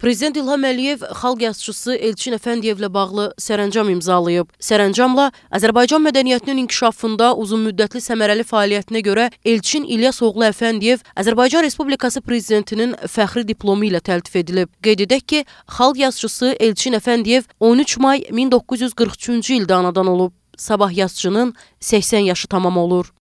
Prezident İlham Əliyev xalq yazıçısı Elçin Əfəndiyevlə bağlı sərəncam imzalayıb. Sərəncamla Azərbaycan mədəniyyətinin inkişafında uzunmüddətli səmərəli fəaliyyətinə görə Elçin İlyas oğlu Əfəndiyev Azərbaycan Respublikası prezidentinin fəxri diplomu ilə təltif edilib. Qeyd edək ki, xalq yazıçısı Elçin Əfəndiyev 13 may 1943-cü ildə anadan olub. Sabah yazıçının 80 yaşı tamam olur.